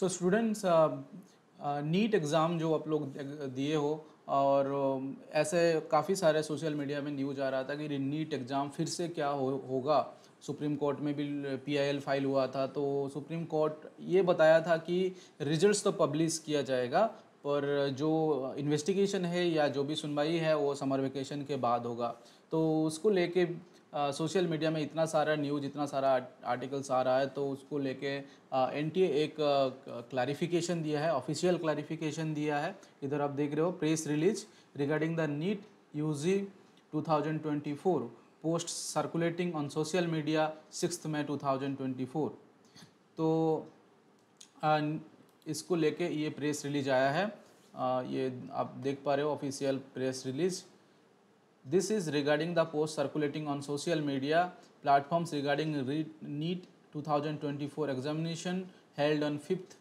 So students NEET exam जो आप लोग दिए हो और um, ऐसे काफ़ी सारे सोशल मीडिया में न्यूज आ रहा था कि नीट एग्ज़ाम फिर से क्या हो होगा सुप्रीम कोर्ट में भी पीआईएल फाइल हुआ था तो सुप्रीम कोर्ट ये बताया था कि रिजल्ट्स तो पब्लिश किया जाएगा पर जो इन्वेस्टिगेशन है या जो भी सुनवाई है वो समर वेकेशन के बाद होगा तो उसको लेके सोशल मीडिया में इतना सारा न्यूज़ इतना सारा आर्टिकल्स आ रहा है तो उसको लेके एन टी एक क्लैरिफिकेशन दिया है ऑफिशियल क्लैरिफिकेशन दिया है इधर आप देख रहे हो press release regarding the NEET U G two thousand twenty four post circulating on social media six May two thousand twenty four तो आ, इसको लेके ये प्रेस रिलीज आया है आ, ये आप देख पा रहे हो official press release This is regarding the post circulating on social media platforms regarding Re NEET 2024 examination held on 5th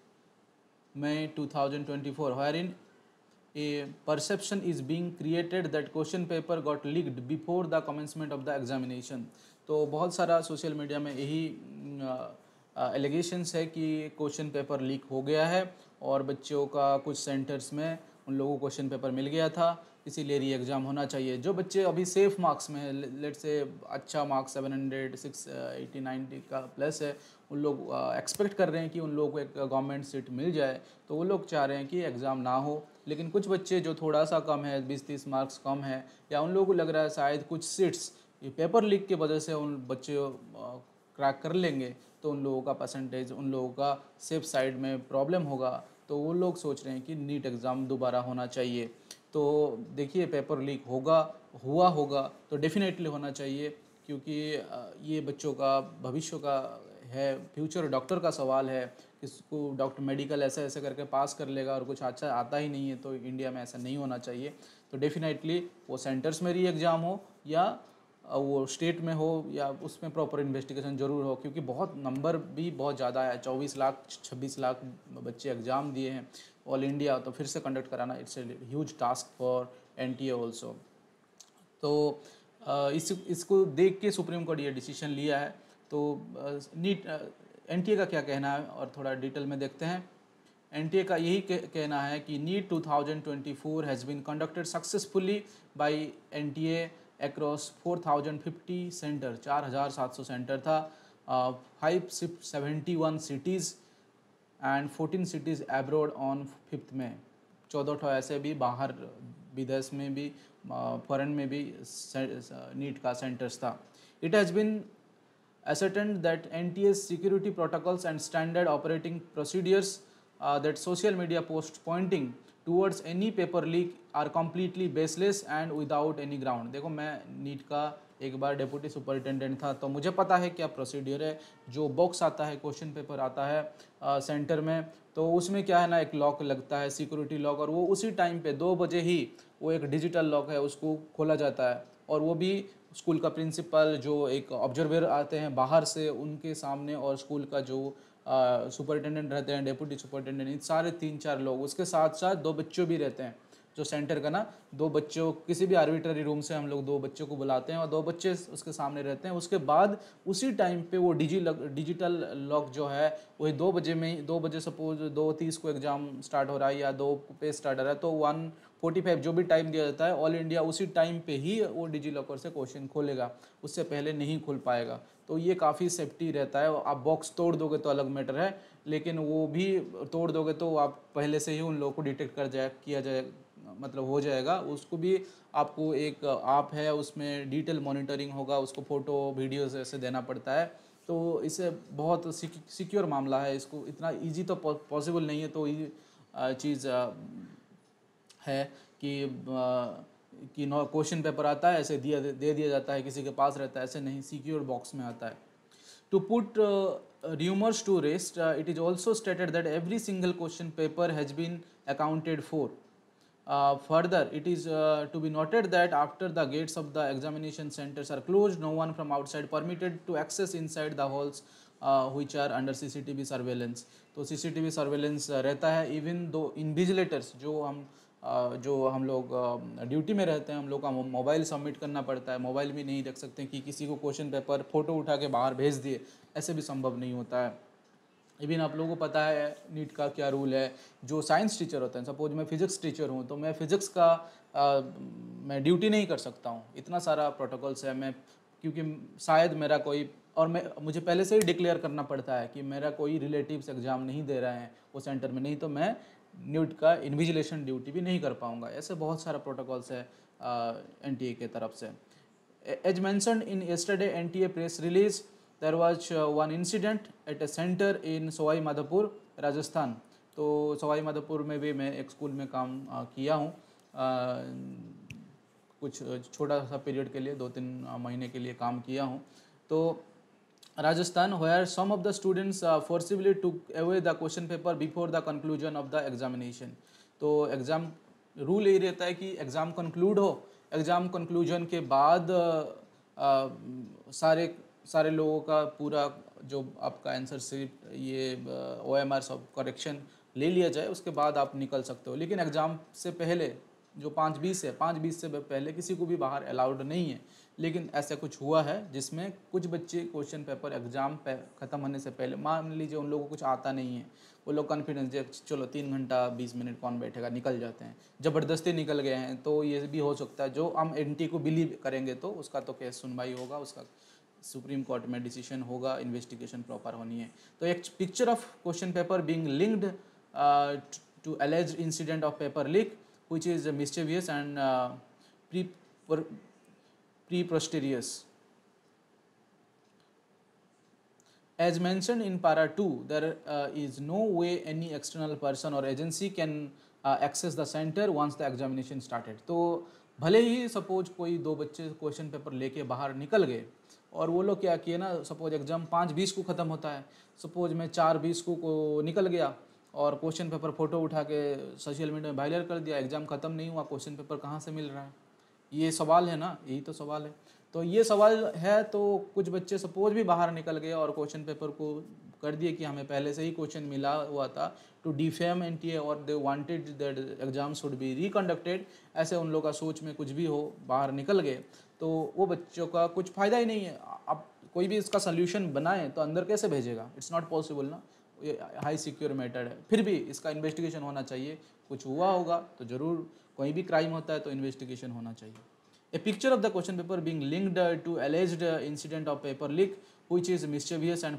May 2024 wherein a perception is being created that question paper got leaked before the commencement of the examination तो बहुत सारा social media में यही allegations है कि question paper leak हो गया है और बच्चों का कुछ सेंटर्स में उन लोगों को क्वेश्चन पेपर मिल गया था इसीलिए री एग्ज़ाम होना चाहिए जो बच्चे अभी सेफ मार्क्स में है लेट से अच्छा marks seven hundred six eighty ninety का प्लस है उन लोग एक्सपेक्ट uh, कर रहे हैं कि उन लोगों को एक गवर्नमेंट सीट मिल जाए तो वो लोग चाह रहे हैं कि एग्ज़ाम ना हो लेकिन कुछ बच्चे जो थोड़ा सा कम है बीस तीस मार्क्स कम है या उन लोगों को लग रहा है शायद कुछ सीट्स पेपर लीक की वजह से उन बच्चे क्रैक uh, कर लेंगे तो उन लोगों का परसेंटेज उन लोगों का सेफ साइड में प्रॉब्लम होगा तो वो लोग सोच रहे हैं कि नीट एग्ज़ाम दोबारा होना चाहिए तो देखिए पेपर लीक होगा हुआ होगा तो डेफिनेटली होना चाहिए क्योंकि ये बच्चों का भविष्य का है फ्यूचर डॉक्टर का सवाल है किसको डॉक्टर मेडिकल ऐसे ऐसे करके पास कर लेगा और कुछ अच्छा आता ही नहीं है तो इंडिया में ऐसा नहीं होना चाहिए तो डेफिनेटली वो सेंटर्स में री एग्ज़ाम हो या वो स्टेट में हो या उसमें प्रॉपर इन्वेस्टिगेशन ज़रूर हो क्योंकि बहुत नंबर भी बहुत ज़्यादा है चौबीस लाख छब्बीस लाख बच्चे एग्ज़ाम दिए हैं ऑल इंडिया तो फिर से कंडक्ट कराना it's huge task for N T also तो इस इसको देख के सुप्रीम कोर्ट ये डिसीजन लिया है तो नीट एन टी ए का क्या कहना है और थोड़ा डिटेल में देखते हैं एन टी ए का यही कहना है कि NEET two thousand twenty four has been conducted successfully by N T four thousand fifty center चार हज़ार सात सौ सेंटर था five shift seventy one cities And 14 cities abroad on fifth May. चौदह ठो ऐसे भी बाहर विदेश में भी फॉरन में भी नीट का सेंटर्स था it has been ascertained that NTS security protocols and standard operating procedures uh, that social media posts pointing towards any paper leak are completely baseless and without any ground. देखो मैं NEET का एक बार deputy superintendent था तो मुझे पता है क्या प्रोसीडियर है जो बॉक्स आता है क्वेश्चन पेपर आता है आ, सेंटर में तो उसमें क्या है ना एक लॉक लगता है सिक्योरिटी लॉक और वो उसी टाइम पे दो बजे ही वो एक डिजिटल लॉक है उसको खोला जाता है और वो भी स्कूल का प्रिंसिपल जो एक ऑब्जर्वर आते हैं बाहर से उनके सामने और स्कूल का जो सुपरिटेंडेंट रहते हैं डिप्यूटी सुपरिटेंडेंट इन सारे तीन चार लोग उसके साथ साथ दो बच्चों भी रहते हैं जो सेंटर का ना दो बच्चों किसी भी आर्बिट्ररी रूम से हम लोग दो बच्चों को बुलाते हैं और दो बच्चे उसके सामने रहते हैं उसके बाद उसी टाइम पे वो डिजी लग, डिजिटल लॉक जो है वही दो बजे में दो बजे सपोज दो तीस को एग्ज़ाम स्टार्ट हो रहा है या दो पे स्टार्ट हो रहा है तो वन फोर्टी फाइव जो भी टाइम दिया जाता है ऑल इंडिया उसी टाइम पे ही वो डिजी लॉकर से क्वेश्चन खोलेगा उससे पहले नहीं खोल पाएगा तो ये काफ़ी सेफ्टी रहता है आप बॉक्स तोड़ दोगे तो अलग मैटर है लेकिन वो भी तोड़ दोगे तो आप पहले से ही उन लोगों को डिटेक्ट कर जाए किया जाए मतलब हो जाएगा उसको भी आपको एक आप है उसमें डिटेल मॉनिटरिंग होगा उसको फ़ोटो वीडियोस ऐसे देना पड़ता है तो इसे बहुत सिक्योर मामला है इसको इतना इजी तो पॉसिबल नहीं है तो ये चीज़ है कि कि क्वेश्चन पेपर आता है ऐसे दिया दे दिया जाता है किसी के पास रहता है ऐसे नहीं सिक्योर बॉक्स में आता है to put rumours to rest it is also stated that every single question paper has been accounted for Uh, further, it is uh, to be noted that after the gates of the examination centers are closed, no one from outside permitted to access inside the halls uh, which are under CCTV surveillance. तो CCTV surveillance रहता है even though invigilators जो हम जो हम लोग duty में रहते हैं हम लोग का मोबाइल सबमिट करना पड़ता है मोबाइल भी नहीं रख सकते कि किसी को क्वेश्चन पेपर फ़ोटो उठा के बाहर भेज दिए ऐसे भी संभव नहीं होता है इवन आप लोगों को पता है नीट का क्या रूल है जो साइंस टीचर होते हैं सपोज मैं फिज़िक्स टीचर हूँ तो मैं फिज़िक्स का आ, मैं ड्यूटी नहीं कर सकता हूँ इतना सारा प्रोटोकॉल्स है मैं क्योंकि शायद मेरा कोई और मैं मुझे पहले से ही डिक्लेयर करना पड़ता है कि मेरा कोई रिलेटिव्स एग्ज़ाम नहीं दे रहे हैं वो सेंटर में नहीं तो मैं न्यूट का इन्विजिलेशन ड्यूटी भी नहीं कर पाऊँगा ऐसे बहुत सारा प्रोटोकॉल्स है एन के तरफ से as mentioned in yesterday N T A press release there was uh, one incident at a center in Sawai Madhopur Rajasthan तो सवाई माधोपुर में भी मैं एक स्कूल में काम uh, किया हूँ uh, कुछ छोटा सा पीरियड के लिए दो तीन महीने के लिए काम किया हूँ तो Rajasthan where some of the students forcibly took away the question paper before the conclusion of the examination तो एग्ज़ाम रूल यही रहता है कि एग्ज़ाम कंक्लूड हो एग्ज़ाम कंक्लूजन के बाद आ, सारे सारे लोगों का पूरा जो आपका आंसर सीट ये ओ एम आर सब करेक्शन ले लिया जाए उसके बाद आप निकल सकते हो लेकिन एग्ज़ाम से पहले जो पाँच बीस है पाँच बीस से पहले किसी को भी बाहर अलाउड नहीं है लेकिन ऐसा कुछ हुआ है जिसमें कुछ बच्चे क्वेश्चन पेपर एग्ज़ाम पे ख़त्म होने से पहले मान लीजिए उन लोगों को कुछ आता नहीं है वो लोग कॉन्फिडेंस दे चलो तीन घंटा बीस मिनट कौन बैठेगा निकल जाते हैं ज़बरदस्ती निकल गए हैं तो ये भी हो सकता है जो हम एन को बिलीव करेंगे तो उसका तो केस सुनवाई होगा उसका सुप्रीम कोर्ट में डिसीशन होगा इन्वेस्टिगेशन प्रॉपर होनी है तो एक picture of question paper being linked to alleged incident of paper leak which is mischievous and preposterous as mentioned in para two there is no way any external person or agency can access the center once the examination started तो भले ही suppose कोई दो बच्चे question paper लेके बाहर निकल गए और वो लोग क्या किए ना सपोज एग्ज़ाम पाँच बीस को ख़त्म होता है सपोज मैं चार बीस को, को निकल गया और क्वेश्चन पेपर फ़ोटो उठा के सोशल मीडिया में वायरल कर दिया एग्ज़ाम ख़त्म नहीं हुआ क्वेश्चन पेपर कहाँ से मिल रहा है ये सवाल है ना यही तो सवाल है तो ये सवाल है तो कुछ बच्चे सपोज भी बाहर निकल गए और क्वेश्चन पेपर को कर दिए कि हमें पहले से ही क्वेश्चन मिला हुआ था to defame N T A और they wanted that exam should be reconducted ऐसे उन लोग का सोच में कुछ भी हो बाहर निकल गए तो वो बच्चों का कुछ फ़ायदा ही नहीं है आप कोई भी इसका सोल्यूशन बनाएं तो अंदर कैसे भेजेगा इट्स नॉट पॉसिबल ना ये हाई सिक्योर मैटर है फिर भी इसका इन्वेस्टिगेशन होना चाहिए कुछ हुआ होगा तो ज़रूर कोई भी क्राइम होता है तो इन्वेस्टिगेशन होना चाहिए a picture of the question paper being linked to alleged incident of paper leak, which is mischievous and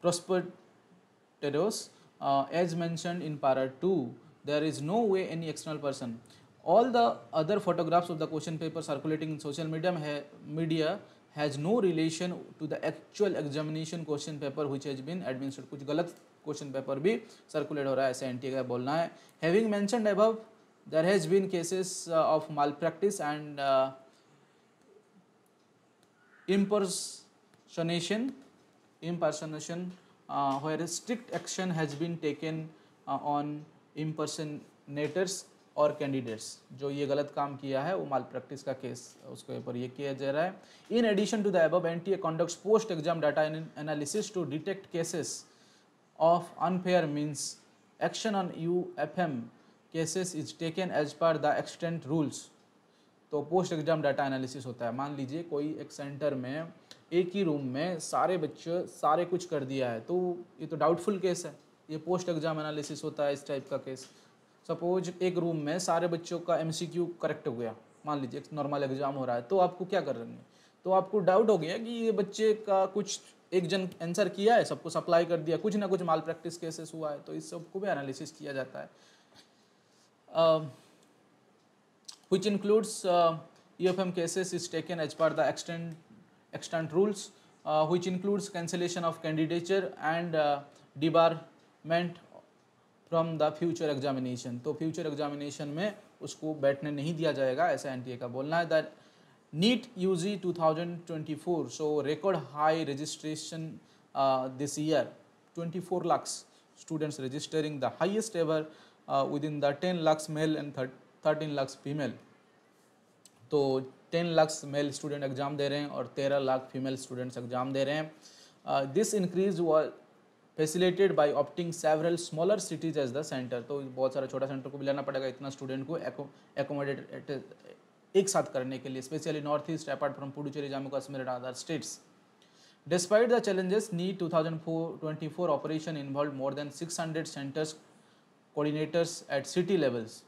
prosperous uh, as mentioned in para 2 there is no way any external person all the other photographs of the question paper circulating in social media, ha media has no relation to the actual examination question paper which has been administered kuch galat question paper bhi circulate ho raha hai ऐसे anti ka bolna hai having mentioned above there has been cases uh, of malpractice and uh, impersonation impersonation uh, where strict action has been taken uh, on impersonators और candidates जो ये गलत काम किया है वो माल practice का केस उसके ऊपर ये किया जा रहा है इन एडिशन टू द एब N T A conduct post exam data analysis to detect cases of unfair means action on U F M cases is taken as per the extent rules तो post exam data analysis होता है मान लीजिए कोई एक centre में एक ही room में सारे बच्चे सारे कुछ कर दिया है तो ये तो डाउटफुल केस है ये पोस्ट एग्ज़ाम एनालिसिस होता है इस टाइप का केस सपोज एक रूम में सारे बच्चों का एम करेक्ट हो गया मान लीजिए नॉर्मल एग्ज़ाम हो रहा है तो आपको क्या कर रहे तो आपको डाउट हो गया कि ये बच्चे का कुछ एक जन आंसर किया है सबको सप्लाई कर दिया कुछ ना कुछ माल प्रैक्टिस केसेस हुआ है तो इस सबको भी एनालिसिस किया जाता है which includes uh, EFM cases is taken as per the extent, extant rules uh, which includes cancellation of candidature and debarment from the future examination तो फ्यूचर एग्जामिनेशन में उसको बैठने नहीं दिया जाएगा ऐसा एनटीए का बोलना है that NEET U G two thousand twenty four saw record high registration this year twenty four lakhs students registering the highest ever within the ten lakhs male and thirt thirteen lakh female तो ten lakh male student exam दे रहे हैं और तेरह lakh female students exam दे रहे हैं this increase was facilitated by opting several smaller cities as the center तो बहुत सारा छोटा सेंटर को भी लेना पड़ेगा इतना स्टूडेंट को एकोमोडेट एक साथ करने के लिए specially north east apart from Puducherry Jammu Kashmir and other states despite the challenges two thousand four twenty four operation involve more than six hundred centers coordinators at city levels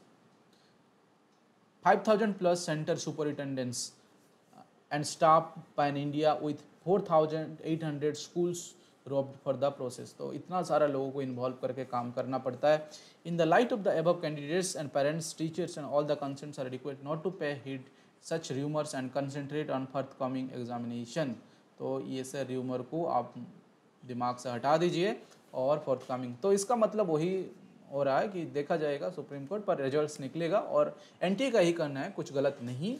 5,000 plus center superintendents uh, and staff pan India with 4,800 schools robbed for the process. तो इतना सारा लोगों को involve करके काम करना पड़ता है in the light of the above candidates and parents teachers and all the concerns are request not to pay heed such rumours and concentrate on forthcoming examination तो ये से र्यूमर को आप दिमाग से हटा दीजिए और फोर्थ कमिंग तो इसका मतलब वही हो रहा है कि देखा जाएगा सुप्रीम कोर्ट पर रिजल्ट्स निकलेगा और एनटी का ही कहना है कुछ गलत नहीं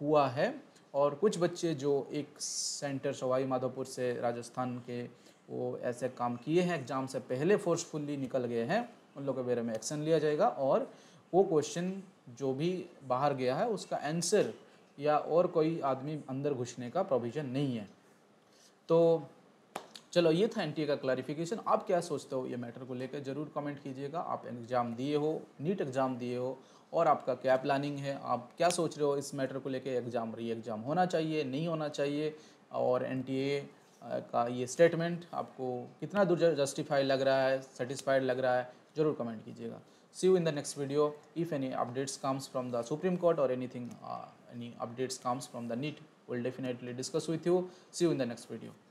हुआ है और कुछ बच्चे जो एक सेंटर सवाई माधोपुर से राजस्थान के वो ऐसे काम किए हैं एग्ज़ाम से पहले फोर्सफुल्ली निकल गए हैं उन लोगों के बारे में एक्शन लिया जाएगा और वो क्वेश्चन जो भी बाहर गया है उसका आंसर या और कोई आदमी अंदर घुसने का प्रोविज़न नहीं है तो चलो ये था एनटीए का क्लैरिफिकेशन आप क्या सोचते हो ये मैटर को लेकर जरूर कमेंट कीजिएगा आप एग्ज़ाम दिए हो नीट एग्ज़ाम दिए हो और आपका क्या प्लानिंग है आप क्या सोच रहे हो इस मैटर को लेकर एग्ज़ाम री एग्ज़ाम होना चाहिए नहीं होना चाहिए और एन का ये स्टेटमेंट आपको कितना दूर जस्टिफाइड लग रहा है सेटिस्फाइड लग रहा है ज़रूर कमेंट कीजिएगा see you in the next video if any updates comes from the Supreme Court or anything any updates comes from the NEET will definitely discuss with you see you in the next video